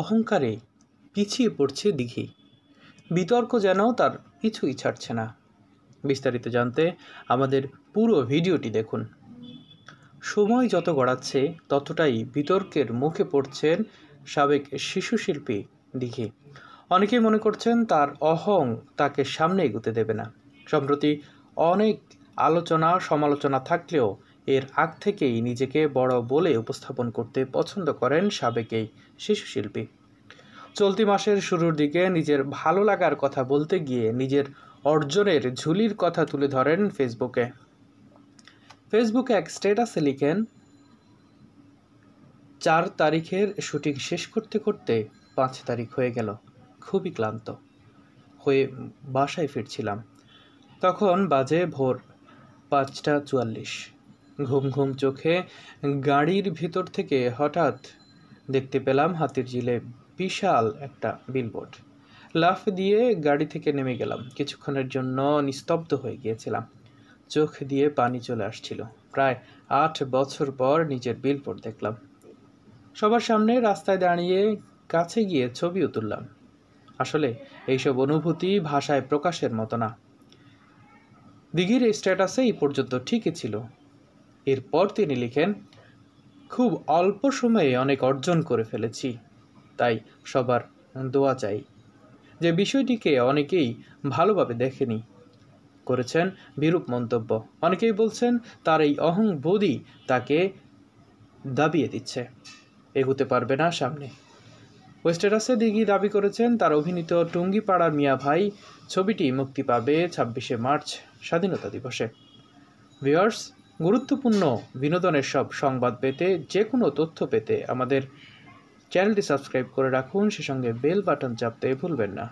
অহংকারে পিছিয়ে পড়ছে দিঘি বিতর্ক যেন তার কিছুই ছাড়ছে না বিস্তারিত জানতে আমাদের পুরো ভিডিওটি দেখুন সময় যত গড়াচ্ছে ততটাই বিতর্কের মুখে পড়ছেন সাবেক শিশুশিল্পী দিঘি অনেকেই মনে করছেন তার অহং তাকে সামনে এগুতে দেবে না সম্প্রতি অনেক আলোচনা সমালোচনা থাকলেও এর আগ থেকেই নিজেকে বড় বলে উপস্থাপন করতে পছন্দ করেন সাবেক এই শিশুশিল্পী চলতি মাসের শুরুর দিকে নিজের ভালো লাগার কথা বলতে গিয়ে নিজের অর্জনের ঝুলির কথা তুলে ধরেন ফেসবুকে ফেসবুকে এক স্ট্যাটাসে লিখেন চার তারিখের শুটিং শেষ করতে করতে পাঁচ তারিখ হয়ে গেল খুবই ক্লান্ত হয়ে বাসায় ফিরছিলাম তখন বাজে ভোর পাঁচটা চুয়াল্লিশ ঘুম ঘুম চোখে গাড়ির ভিতর থেকে হঠাৎ দেখতে পেলাম হাতির ঝিলে বিশাল একটা বিলবোর্ড লাফ দিয়ে গাড়ি থেকে নেমে গেলাম কিছুক্ষণের জন্য নিস্তব্ধ হয়ে গিয়েছিলাম চোখ দিয়ে পানি চলে আসছিল প্রায় আট বছর পর নিজের বিলবোর্ড দেখলাম সবার সামনে রাস্তায় দাঁড়িয়ে কাছে গিয়ে ছবিও তুললাম আসলে এইসব অনুভূতি ভাষায় প্রকাশের মতো না দিঘির স্ট্যাটাসে এই পর্যন্ত ঠিকই ছিল এরপর তিনি লিখেন খুব অল্প সময়ে অনেক অর্জন করে ফেলেছি তাই সবার দোয়া চাই যে বিষয়টিকে অনেকেই ভালোভাবে দেখেনি করেছেন বিরূপ মন্তব্য অনেকেই বলছেন তার এই অহংবোধই তাকে দাবিয়ে দিচ্ছে এগুতে পারবে না সামনে ওয়েস্টেরাসে দিঘি দাবি করেছেন তার অভিনীত টুঙ্গিপাড়া মিয়া ভাই ছবিটি মুক্তি পাবে ছাব্বিশে মার্চ স্বাধীনতা দিবসে ভিওয়ার্স গুরুত্বপূর্ণ বিনোদনের সব সংবাদ পেতে যে কোনো তথ্য পেতে আমাদের চ্যানেলটি সাবস্ক্রাইব করে রাখুন সে সঙ্গে বেল বাটন চাপতে ভুলবেন না